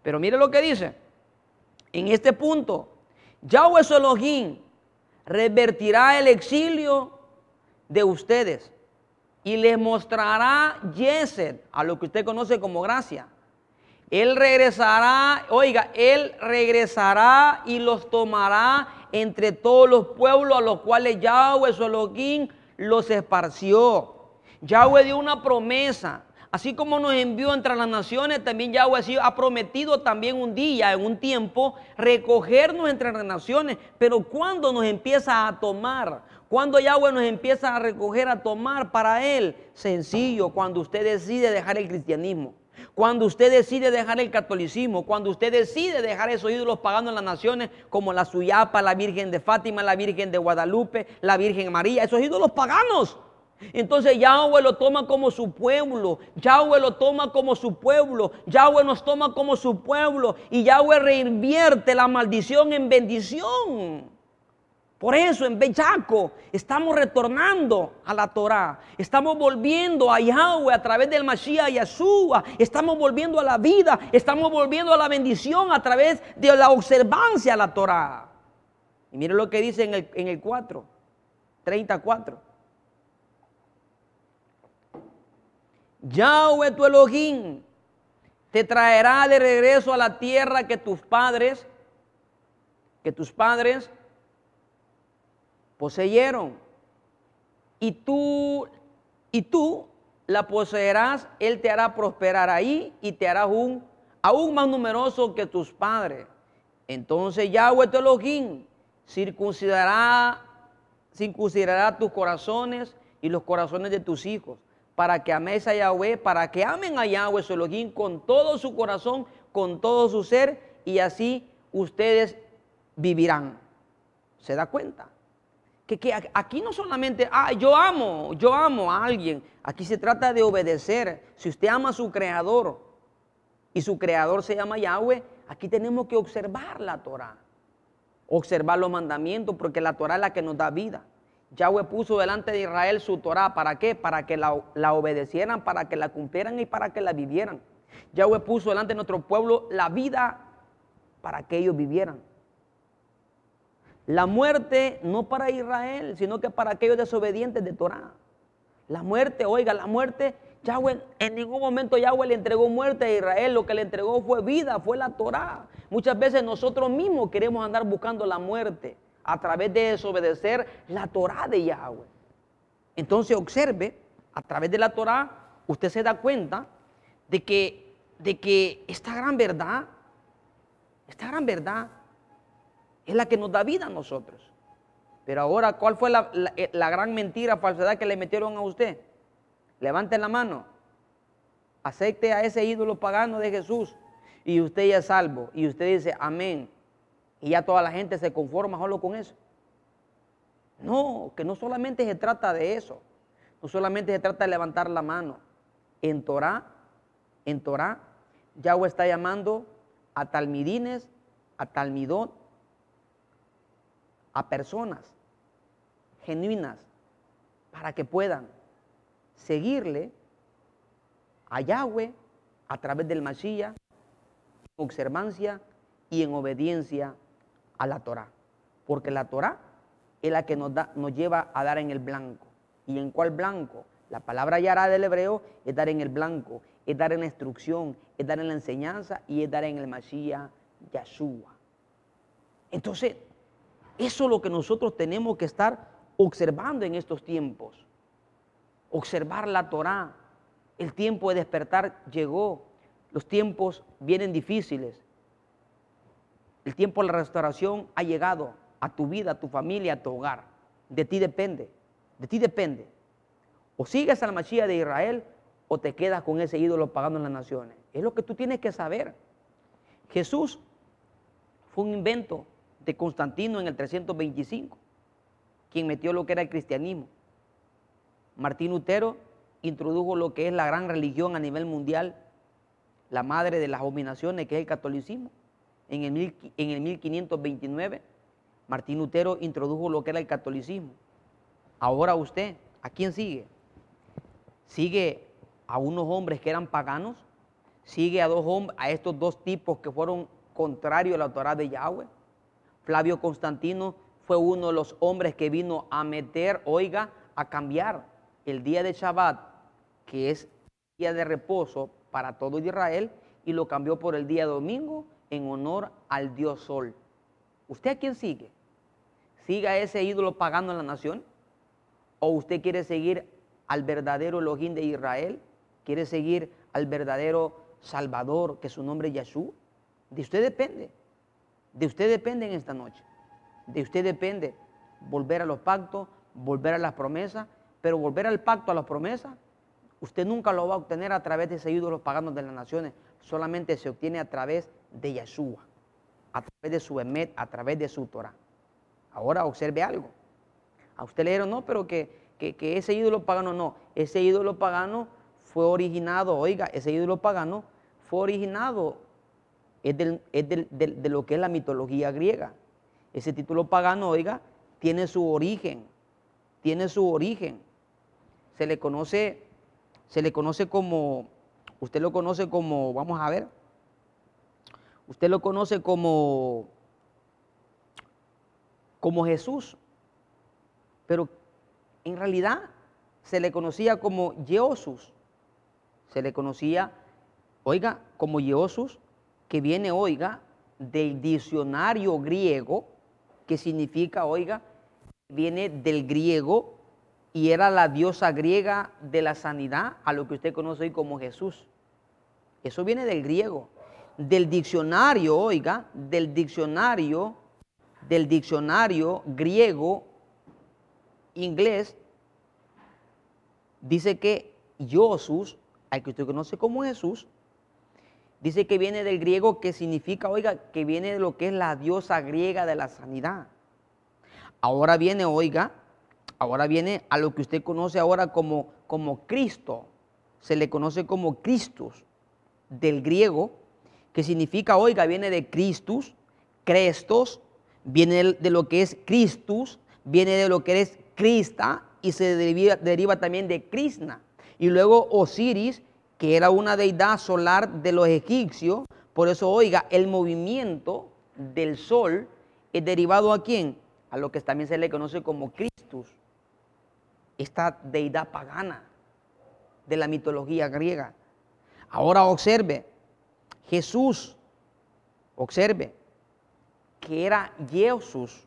Pero mire lo que dice. En este punto, Yahweh Elohim revertirá el exilio de ustedes y les mostrará Yesed, a lo que usted conoce como gracia. Él regresará, oiga, Él regresará y los tomará entre todos los pueblos a los cuales Yahweh Elohim los esparció Yahweh dio una promesa. Así como nos envió entre las naciones, también Yahweh ha prometido también un día, en un tiempo, recogernos entre las naciones. Pero cuando nos empieza a tomar, cuando Yahweh nos empieza a recoger, a tomar para Él, sencillo, cuando usted decide dejar el cristianismo. Cuando usted decide dejar el catolicismo, cuando usted decide dejar esos ídolos paganos en las naciones como la Suyapa, la Virgen de Fátima, la Virgen de Guadalupe, la Virgen María, esos ídolos paganos entonces Yahweh lo toma como su pueblo, Yahweh lo toma como su pueblo, Yahweh nos toma como su pueblo y Yahweh reinvierte la maldición en bendición. Por eso en Bellaco estamos retornando a la Torá, estamos volviendo a Yahweh a través del Mashiach Yeshua, estamos volviendo a la vida, estamos volviendo a la bendición a través de la observancia a la Torá. Y miren lo que dice en el, en el 4, 34. Yahweh tu Elohim te traerá de regreso a la tierra que tus padres, que tus padres poseyeron. Y tú, y tú la poseerás, Él te hará prosperar ahí y te hará un, aún más numeroso que tus padres. Entonces Yahweh tu Elohim circuncidará, circuncidará tus corazones y los corazones de tus hijos para que améis a Yahweh, para que amen a Yahweh su con todo su corazón, con todo su ser, y así ustedes vivirán. ¿Se da cuenta? Que, aquí no solamente, ah, yo amo, yo amo a alguien. Aquí se trata de obedecer. Si usted ama a su creador y su creador se llama Yahweh, aquí tenemos que observar la Torah, observar los mandamientos, porque la Torah es la que nos da vida. Yahweh puso delante de Israel su Torah. ¿Para qué? Para que la, obedecieran, para que la cumplieran y para que la vivieran. Yahweh puso delante de nuestro pueblo la vida para que ellos vivieran. La muerte no para Israel, sino que para aquellos desobedientes de Torah. La muerte, oiga, la muerte, Yahweh, en ningún momento Yahweh le entregó muerte a Israel, lo que le entregó fue vida, fue la Torah. Muchas veces nosotros mismos queremos andar buscando la muerte a través de desobedecer la Torah de Yahweh. Entonces observe, a través de la Torah, usted se da cuenta de que, de que esta gran verdad, esta gran verdad es la que nos da vida a nosotros. Pero ahora, ¿cuál fue la, la eh, gran mentira, falsedad que le metieron a usted? Levante la mano. Acepte a ese ídolo pagano de Jesús y usted ya es salvo. Y usted dice, amén. Y ya toda la gente se conforma solo con eso. No, que no solamente se trata de eso. No solamente se trata de levantar la mano. En Torah, en Torah, Yahweh está llamando a talmidines, a talmidón, a personas genuinas para que puedan seguirle a Yahweh a través del Mashiach, en observancia y en obediencia a la Torá, porque la Torá es la que nos, nos lleva a dar en el blanco. ¿Y en cuál blanco? La palabra yará del hebreo es dar en el blanco, es dar en la instrucción, es dar en la enseñanza y es dar en el Mashiach Yahshua. Entonces, eso es lo que nosotros tenemos que estar observando en estos tiempos. Observar la Torá. El tiempo de despertar llegó. Los tiempos vienen difíciles. El tiempo de la restauración ha llegado a tu vida, a tu familia, a tu hogar. De ti depende, de ti depende. O sigues a la machía de Israel o te quedas con ese ídolo pagando en las naciones. Es lo que tú tienes que saber. Jesús fue un invento de Constantino en el 325, quien metió lo que era el cristianismo. Martín Utero introdujo lo que es la gran religión a nivel mundial, la madre de las abominaciones, que es el catolicismo. En el, 1529, Martín Lutero introdujo lo que era el catolicismo. Ahora usted, ¿a quién sigue? ¿Sigue a unos hombres que eran paganos? ¿Sigue a, dos a estos dos tipos que fueron contrarios a la autoridad de Yahweh? Flavio Constantino fue uno de los hombres que vino a meter, oiga, a cambiar el día de Shabbat, que es día de reposo para todo Israel, y lo cambió por el día domingo en honor al dios Sol. ¿Usted a quién sigue? ¿Siga ese ídolo pagando a la nación? ¿O usted quiere seguir al verdadero Elohim de Israel? ¿Quiere seguir al verdadero Salvador, que su nombre es Yeshua? De usted depende. De usted depende en esta noche. De usted depende volver a los pactos, volver a las promesas, pero volver al pacto, a las promesas, usted nunca lo va a obtener a través de ese ídolo paganos de las naciones, solamente se obtiene a través de Yeshua, a través de su Emet, a través de su Torah. Ahora observe algo. A usted le dijeron, no, pero que, ese ídolo pagano, no, ese ídolo pagano fue originado, oiga, ese ídolo pagano fue originado, es, del, de lo que es la mitología griega. Ese título pagano, oiga, tiene su origen, tiene su origen. Se le conoce, se le conoce como, usted lo conoce como, vamos a ver, Usted lo conoce como, como Jesús, pero en realidad se le conocía como Yeosus. Se le conocía, oiga, como Yeosus, que viene, oiga, del diccionario griego, que significa, oiga, viene del griego y era la diosa griega de la sanidad, a lo que usted conoce hoy como Jesús. Eso viene del griego del diccionario, oiga, del diccionario, del diccionario griego, inglés, dice que Jesús, hay que usted conoce como Jesús, dice que viene del griego que significa, oiga, que viene de lo que es la diosa griega de la sanidad. Ahora viene, oiga, ahora viene a lo que usted conoce ahora como, como Cristo. Se le conoce como Cristo del griego que significa, oiga, viene de Cristus, Crestos, viene de lo que es Christus, viene de lo que es Crista y se deriva, también de Krishna. Y luego Osiris, que era una deidad solar de los egipcios, por eso, oiga, el movimiento del sol es derivado a quién? A lo que también se le conoce como Cristus, esta deidad pagana de la mitología griega. Ahora observe, Jesús, observe, que era Jesús,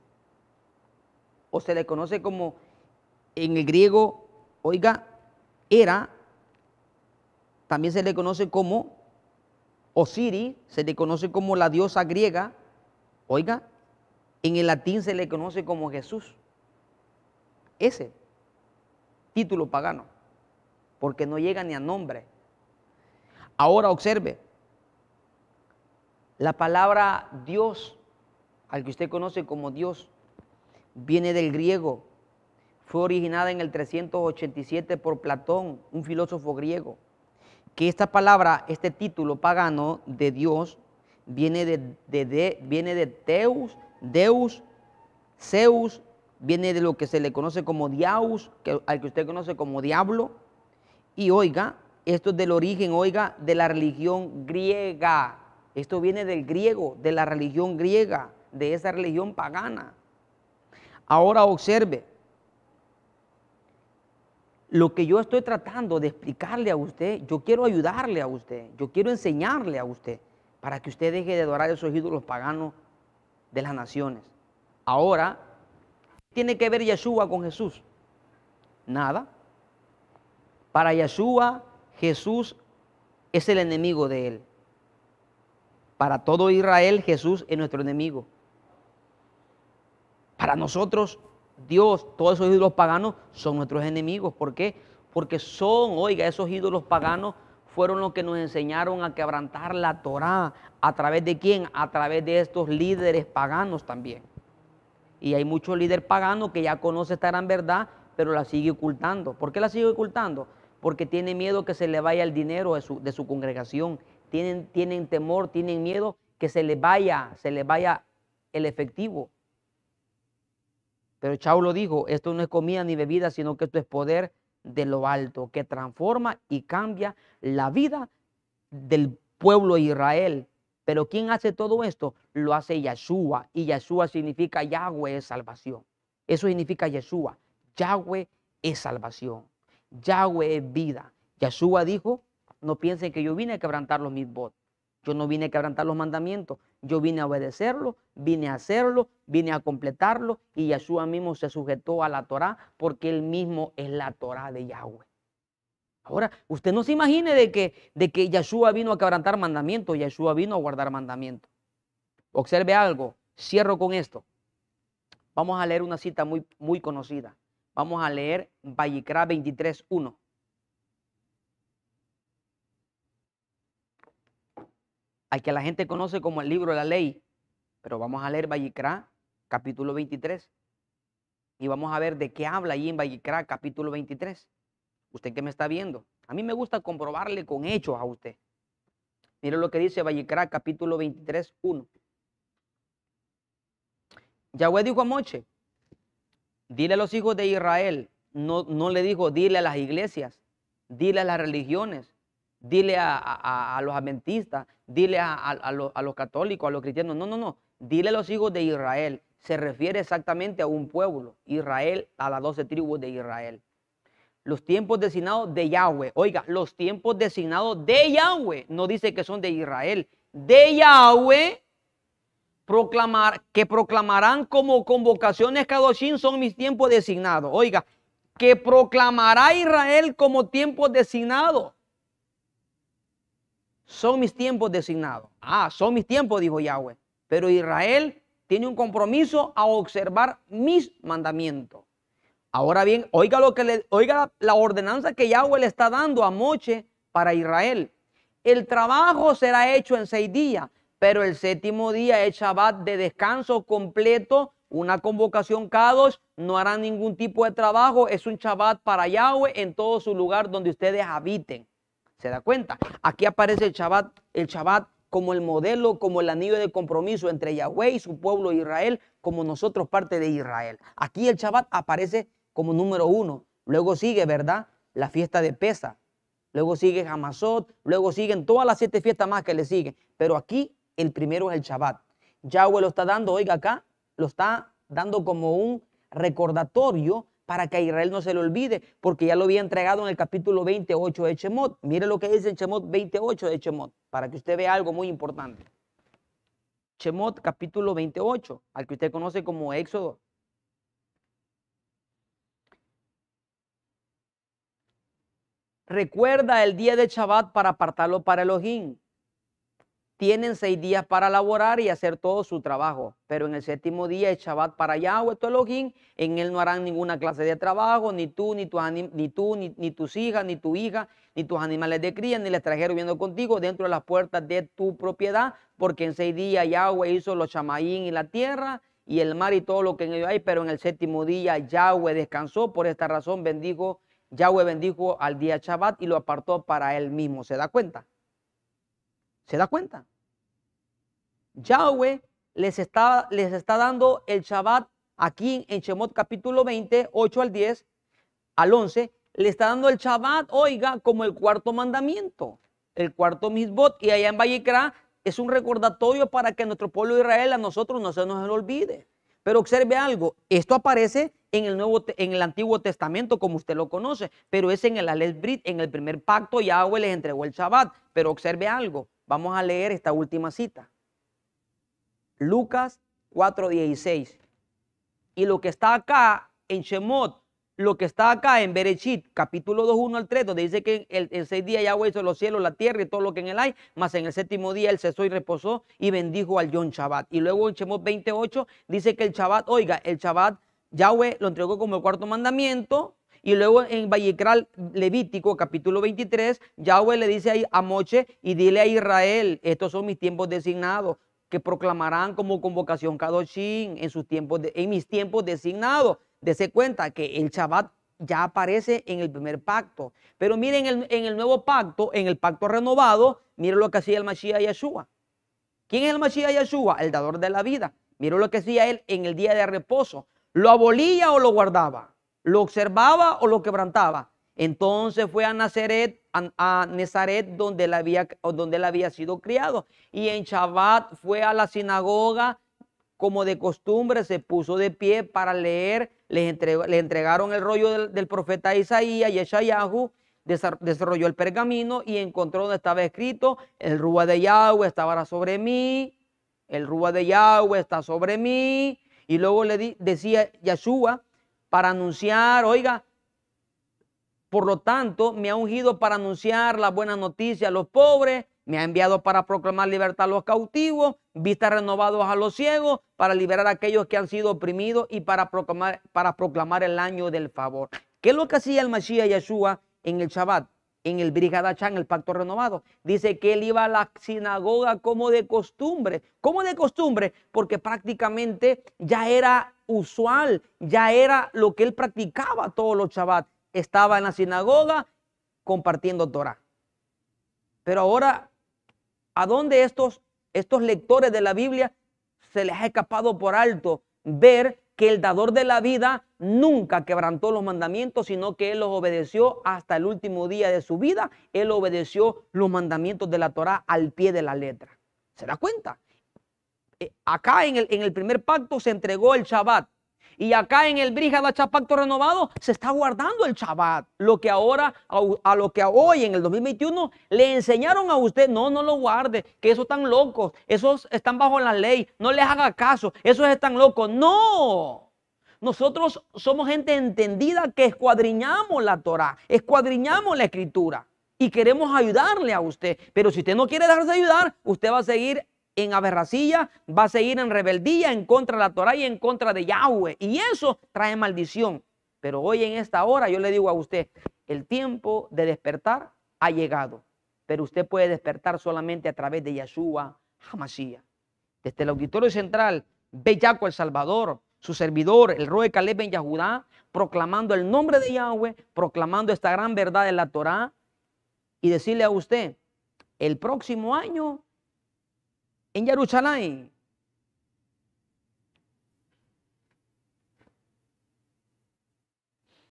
o se le conoce como en el griego, oiga, era, también se le conoce como Osiris, se le conoce como la diosa griega, oiga, en el latín se le conoce como Jesús. Ese título pagano, porque no llega ni a nombre. Ahora observe, la palabra Dios, al que usted conoce como Dios, viene del griego. Fue originada en el 387 por Platón, un filósofo griego. Que esta palabra, este título pagano de Dios, viene de, de, viene de Teus, Deus, Zeus, viene de lo que se le conoce como Diaus, al que usted conoce como diablo. Y oiga, esto es del origen, oiga, de la religión griega. Esto viene del griego, de la religión griega, de esa religión pagana. Ahora observe, lo que yo estoy tratando de explicarle a usted, yo quiero ayudarle a usted, yo quiero enseñarle a usted para que usted deje de adorar esos ídolos paganos de las naciones. Ahora, ¿qué tiene que ver Yeshua con Jesús? Nada. Para Yeshua, Jesús es el enemigo de él. Para todo Israel Jesús es nuestro enemigo. Para nosotros Dios, todos esos ídolos paganos son nuestros enemigos. ¿Por qué? Porque son, oiga, esos ídolos paganos fueron los que nos enseñaron a quebrantar la Torá. ¿A través de quién? A través de estos líderes paganos también. Y hay muchos líderes paganos que ya conoce esta gran verdad, pero la sigue ocultando. ¿Por qué la sigue ocultando? Porque tiene miedo que se le vaya el dinero de su, de su congregación tienen, tienen temor, tienen miedo que se les vaya, se les vaya el efectivo. Pero Chau lo dijo, esto no es comida ni bebida, sino que esto es poder de lo alto, que transforma y cambia la vida del pueblo de Israel. Pero ¿quién hace todo esto? Lo hace Yeshua. Y Yeshua significa Yahweh es salvación. Eso significa Yeshua. Yahweh es salvación. Yahweh es vida. Yeshua dijo, no piensen que yo vine a quebrantar los mitzvot. Yo no vine a quebrantar los mandamientos. Yo vine a obedecerlo, vine a hacerlo, vine a completarlo. Y Yahshua mismo se sujetó a la Torah porque él mismo es la Torah de Yahweh. Ahora, usted no se imagine de que, de que vino a quebrantar mandamientos. Yahshua vino a guardar mandamientos. Observe algo. Cierro con esto. Vamos a leer una cita muy, muy conocida. Vamos a leer Vallicra 23.1. al que la gente conoce como el libro de la ley. Pero vamos a leer Vallicrá, capítulo 23. Y vamos a ver de qué habla allí en Vallicrá, capítulo 23. Usted que me está viendo. A mí me gusta comprobarle con hechos a usted. Mire lo que dice Vallicrá, capítulo 23, 1. Yahweh dijo a Moche, dile a los hijos de Israel, no, no le dijo, dile a las iglesias, dile a las religiones, dile a, los adventistas, dile a los, católicos, a los cristianos. No, no, no. Dile a los hijos de Israel. Se refiere exactamente a un pueblo, Israel, a las doce tribus de Israel. Los tiempos designados de Yahweh. Oiga, los tiempos designados de Yahweh. No dice que son de Israel. De Yahweh proclamar, que proclamarán como convocaciones Kadoshim son mis tiempos designados. Oiga, que proclamará Israel como tiempos designados son mis tiempos designados. Ah, son mis tiempos, dijo Yahweh. Pero Israel tiene un compromiso a observar mis mandamientos. Ahora bien, oiga, lo que oiga la ordenanza que Yahweh le está dando a Moche para Israel. El trabajo será hecho en seis días, pero el séptimo día es Shabbat de descanso completo, una convocación Kadosh, no hará ningún tipo de trabajo, es un Shabbat para Yahweh en todo su lugar donde ustedes habiten. ¿Se da cuenta? Aquí aparece el Shabbat, el como el modelo, como el anillo de compromiso entre Yahweh y su pueblo Israel, como nosotros parte de Israel. Aquí el Shabbat aparece como número uno. Luego sigue, ¿verdad? La fiesta de Pesa. Luego sigue Hamasot, Luego siguen todas las siete fiestas más que le siguen. Pero aquí el primero es el Shabbat. Yahweh lo está dando, oiga acá, lo está dando como un recordatorio para que a Israel no se le olvide, porque ya lo había entregado en el capítulo 28 de Chemot. Mire lo que dice en Chemot 28 de Chemot, para que usted vea algo muy importante. Chemot capítulo 28, al que usted conoce como Éxodo. Recuerda el día de Shabbat para apartarlo para Elohim tienen seis días para laborar y hacer todo su trabajo, pero en el séptimo día es Shabbat para Yahweh, tu Elohim, en él no harán ninguna clase de trabajo, ni tú, ni, tu, ni tú, ni, tus hijas, ni tu hija, ni tus animales de cría, ni el extranjero viendo contigo dentro de las puertas de tu propiedad, porque en seis días Yahweh hizo los chamaín y la tierra y el mar y todo lo que en ellos hay, pero en el séptimo día Yahweh descansó, por esta razón bendijo, Yahweh bendijo al día Shabbat y lo apartó para él mismo, ¿se da cuenta? ¿Se da cuenta? Yahweh les está, les está dando el Shabbat aquí en Shemot capítulo 20, 8 al 10, al 11, le está dando el Shabbat, oiga, como el cuarto mandamiento, el cuarto misbot, y allá en Vallecra es un recordatorio para que nuestro pueblo de Israel a nosotros no se nos olvide. Pero observe algo, esto aparece en el, Nuevo, en el Antiguo Testamento, como usted lo conoce, pero es en el Ales Brit, en el primer pacto, Yahweh les entregó el Shabbat. Pero observe algo, Vamos a leer esta última cita. Lucas 4:16. Y lo que está acá en Shemot, lo que está acá en Berechit, capítulo 2, 1 al 3, donde dice que en, seis días Yahweh hizo los cielos, la tierra y todo lo que en él hay, mas en el séptimo día él cesó y reposó y bendijo al Yom Shabbat. Y luego en Shemot 28 dice que el Shabbat, oiga, el Shabbat Yahweh lo entregó como el cuarto mandamiento, y luego en Vallecral, Levítico, capítulo 23, Yahweh le dice a Moche y dile a Israel, estos son mis tiempos designados, que proclamarán como convocación Kadoshim en, sus tiempos en mis tiempos designados. Dese cuenta que el Shabbat ya aparece en el primer pacto. Pero miren en el, nuevo pacto, en el pacto renovado, miren lo que hacía el Mashiach Yeshua. ¿Quién es el Mashiach Yeshua? El dador de la vida. Miren lo que hacía él en el día de reposo. ¿Lo abolía o lo guardaba? lo observaba o lo quebrantaba. Entonces fue a Nazaret, a, Nazaret donde, él había, donde había sido criado. Y en Shabbat fue a la sinagoga, como de costumbre, se puso de pie para leer. le entregaron el rollo del, profeta Isaías y Eshayahu desarrolló el pergamino y encontró donde estaba escrito, el Rúa de Yahweh estaba sobre mí, el Rúa de Yahweh está sobre mí. Y luego le decía Yeshua, para anunciar, oiga, por lo tanto, me ha ungido para anunciar la buena noticia a los pobres, me ha enviado para proclamar libertad a los cautivos, vistas renovados a los ciegos, para liberar a aquellos que han sido oprimidos y para proclamar, para proclamar el año del favor. ¿Qué es lo que hacía el Mashiach Yeshua en el Shabbat? en el Brigada Chan, el Pacto Renovado. Dice que él iba a la sinagoga como de costumbre. Como de costumbre, porque prácticamente ya era usual, ya era lo que él practicaba todos los Shabbat. Estaba en la sinagoga compartiendo Torah. Pero ahora, ¿a dónde estos, estos lectores de la Biblia se les ha escapado por alto ver que el dador de la vida nunca quebrantó los mandamientos, sino que él los obedeció hasta el último día de su vida. Él obedeció los mandamientos de la Torá al pie de la letra. ¿Se da cuenta? Eh, acá en el, en el primer pacto se entregó el Shabbat, y acá en el brijada Chapacto Renovado se está guardando el Shabbat. Lo que ahora, a, lo que hoy en el 2021 le enseñaron a usted, no, no lo guarde, que esos están locos, esos están bajo la ley, no les haga caso, esos están locos. No, nosotros somos gente entendida que escuadriñamos la Torah, escuadriñamos la Escritura y queremos ayudarle a usted. Pero si usted no quiere dejarse ayudar, usted va a seguir en aberracía, va a seguir en rebeldía en contra de la Torah y en contra de Yahweh. Y eso trae maldición. Pero hoy en esta hora yo le digo a usted, el tiempo de despertar ha llegado. Pero usted puede despertar solamente a través de Yahshua Jamasía, Desde el auditorio central, Bellaco El Salvador, su servidor, el Roe Caleb en Yahudá, proclamando el nombre de Yahweh, proclamando esta gran verdad de la Torah y decirle a usted, el próximo año en Jerusalén